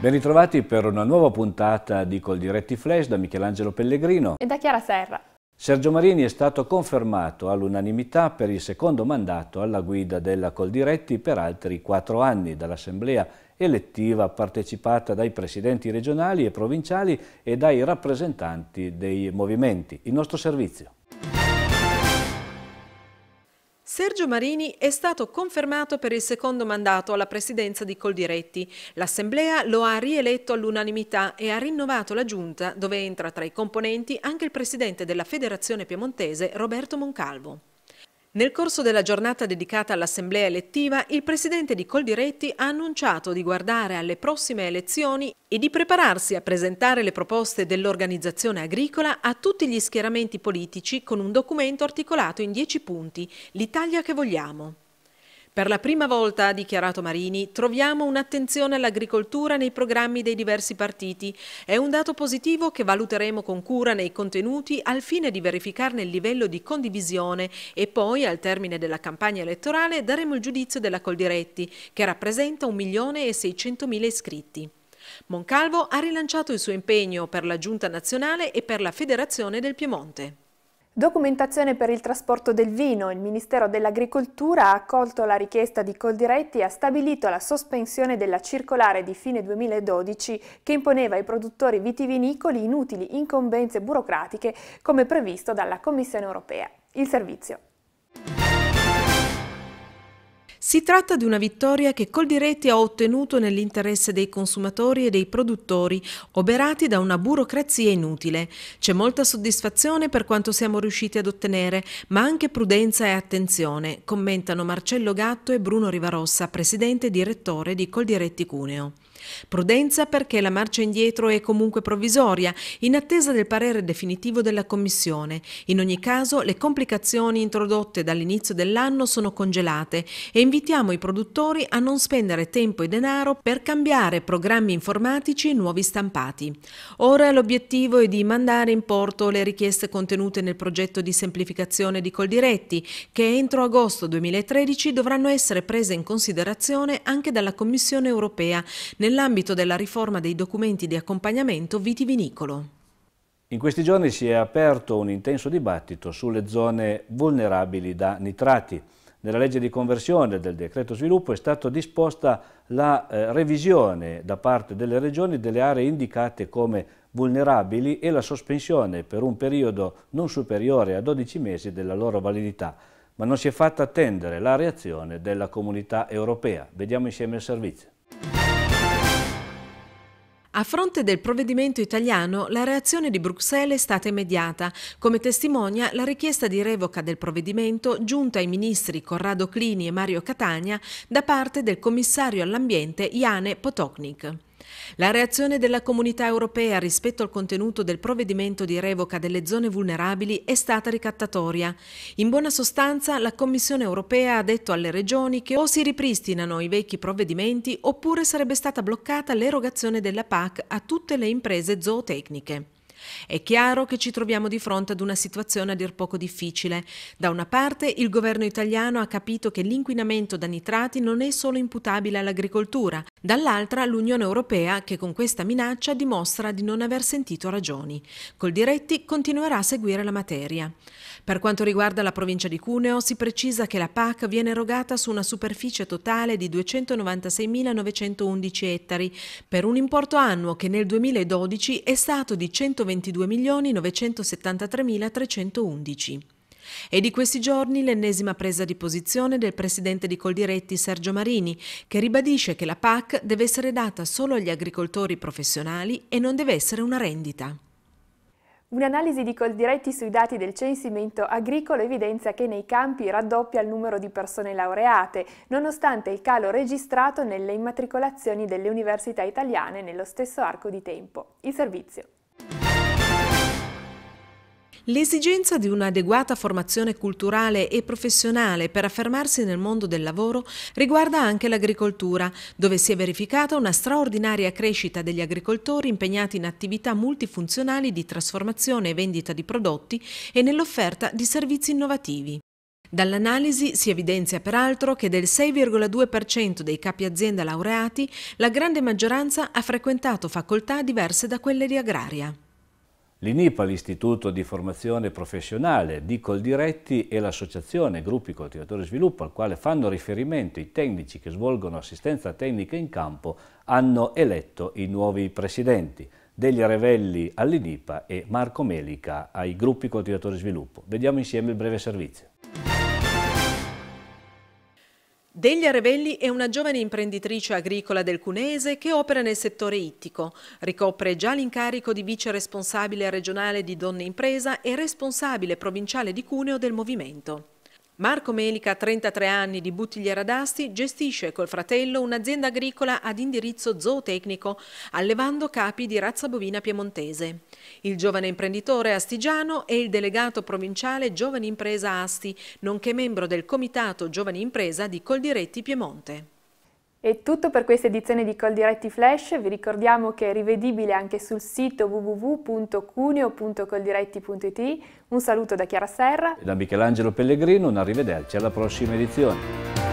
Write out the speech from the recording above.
Ben ritrovati per una nuova puntata di Col Diretti Flash da Michelangelo Pellegrino e da Chiara Serra. Sergio Marini è stato confermato all'unanimità per il secondo mandato alla guida della Coldiretti per altri quattro anni dall'Assemblea elettiva partecipata dai presidenti regionali e provinciali e dai rappresentanti dei movimenti. Il nostro servizio. Sergio Marini è stato confermato per il secondo mandato alla presidenza di Coldiretti. L'Assemblea lo ha rieletto all'unanimità e ha rinnovato la giunta, dove entra tra i componenti anche il presidente della Federazione Piemontese Roberto Moncalvo. Nel corso della giornata dedicata all'assemblea elettiva, il presidente di Coldiretti ha annunciato di guardare alle prossime elezioni e di prepararsi a presentare le proposte dell'organizzazione agricola a tutti gli schieramenti politici con un documento articolato in dieci punti, l'Italia che vogliamo. Per la prima volta, ha dichiarato Marini, troviamo un'attenzione all'agricoltura nei programmi dei diversi partiti. È un dato positivo che valuteremo con cura nei contenuti al fine di verificarne il livello di condivisione e poi, al termine della campagna elettorale, daremo il giudizio della Coldiretti, che rappresenta 1.600.000 iscritti. Moncalvo ha rilanciato il suo impegno per la Giunta nazionale e per la Federazione del Piemonte. Documentazione per il trasporto del vino. Il Ministero dell'Agricoltura ha accolto la richiesta di Coldiretti e ha stabilito la sospensione della circolare di fine 2012 che imponeva ai produttori vitivinicoli inutili incombenze burocratiche come previsto dalla Commissione europea. Il servizio. Si tratta di una vittoria che Coldiretti ha ottenuto nell'interesse dei consumatori e dei produttori, oberati da una burocrazia inutile. C'è molta soddisfazione per quanto siamo riusciti ad ottenere, ma anche prudenza e attenzione, commentano Marcello Gatto e Bruno Rivarossa, presidente e direttore di Coldiretti Cuneo. Prudenza perché la marcia indietro è comunque provvisoria, in attesa del parere definitivo della Commissione. In ogni caso, le complicazioni introdotte dall'inizio dell'anno sono congelate e invitiamo i produttori a non spendere tempo e denaro per cambiare programmi informatici e nuovi stampati. Ora l'obiettivo è di mandare in porto le richieste contenute nel progetto di semplificazione di Coldiretti, che entro agosto 2013 dovranno essere prese in considerazione anche dalla Commissione europea nel nell'ambito della riforma dei documenti di accompagnamento vitivinicolo. In questi giorni si è aperto un intenso dibattito sulle zone vulnerabili da nitrati. Nella legge di conversione del decreto sviluppo è stata disposta la eh, revisione da parte delle regioni delle aree indicate come vulnerabili e la sospensione per un periodo non superiore a 12 mesi della loro validità, ma non si è fatta attendere la reazione della comunità europea. Vediamo insieme il servizio. A fronte del provvedimento italiano, la reazione di Bruxelles è stata immediata, come testimonia la richiesta di revoca del provvedimento giunta ai ministri Corrado Clini e Mario Catania da parte del commissario all'ambiente Jane Potoknik. La reazione della comunità europea rispetto al contenuto del provvedimento di revoca delle zone vulnerabili è stata ricattatoria. In buona sostanza, la Commissione europea ha detto alle regioni che o si ripristinano i vecchi provvedimenti oppure sarebbe stata bloccata l'erogazione della PAC a tutte le imprese zootecniche. È chiaro che ci troviamo di fronte ad una situazione a dir poco difficile. Da una parte il governo italiano ha capito che l'inquinamento da nitrati non è solo imputabile all'agricoltura, Dall'altra l'Unione Europea che con questa minaccia dimostra di non aver sentito ragioni. Col diretti continuerà a seguire la materia. Per quanto riguarda la provincia di Cuneo si precisa che la PAC viene erogata su una superficie totale di 296.911 ettari per un importo annuo che nel 2012 è stato di 122.973.311. È di questi giorni l'ennesima presa di posizione del presidente di Coldiretti Sergio Marini, che ribadisce che la PAC deve essere data solo agli agricoltori professionali e non deve essere una rendita. Un'analisi di Coldiretti sui dati del censimento agricolo evidenzia che nei campi raddoppia il numero di persone laureate, nonostante il calo registrato nelle immatricolazioni delle università italiane nello stesso arco di tempo. Il servizio. L'esigenza di un'adeguata formazione culturale e professionale per affermarsi nel mondo del lavoro riguarda anche l'agricoltura, dove si è verificata una straordinaria crescita degli agricoltori impegnati in attività multifunzionali di trasformazione e vendita di prodotti e nell'offerta di servizi innovativi. Dall'analisi si evidenzia peraltro che del 6,2% dei capi azienda laureati la grande maggioranza ha frequentato facoltà diverse da quelle di agraria. L'INIPA, l'Istituto di Formazione Professionale di Coldiretti e l'Associazione Gruppi Coltivatori Sviluppo, al quale fanno riferimento i tecnici che svolgono assistenza tecnica in campo, hanno eletto i nuovi presidenti, Delia Revelli all'INIPA e Marco Melica ai Gruppi Coltivatori Sviluppo. Vediamo insieme il breve servizio. Delia Revelli è una giovane imprenditrice agricola del Cunese che opera nel settore ittico. Ricopre già l'incarico di vice responsabile regionale di Donne Impresa e responsabile provinciale di Cuneo del movimento. Marco Melica, 33 anni di Buttigliera d'Asti, gestisce col fratello un'azienda agricola ad indirizzo zootecnico, allevando capi di razza bovina piemontese. Il giovane imprenditore astigiano è il delegato provinciale Giovani Impresa Asti, nonché membro del Comitato Giovani Impresa di Coldiretti Piemonte. È tutto per questa edizione di Coldiretti Flash, vi ricordiamo che è rivedibile anche sul sito www.cuneo.coldiretti.it. Un saluto da Chiara Serra e da Michelangelo Pellegrino, un arrivederci alla prossima edizione.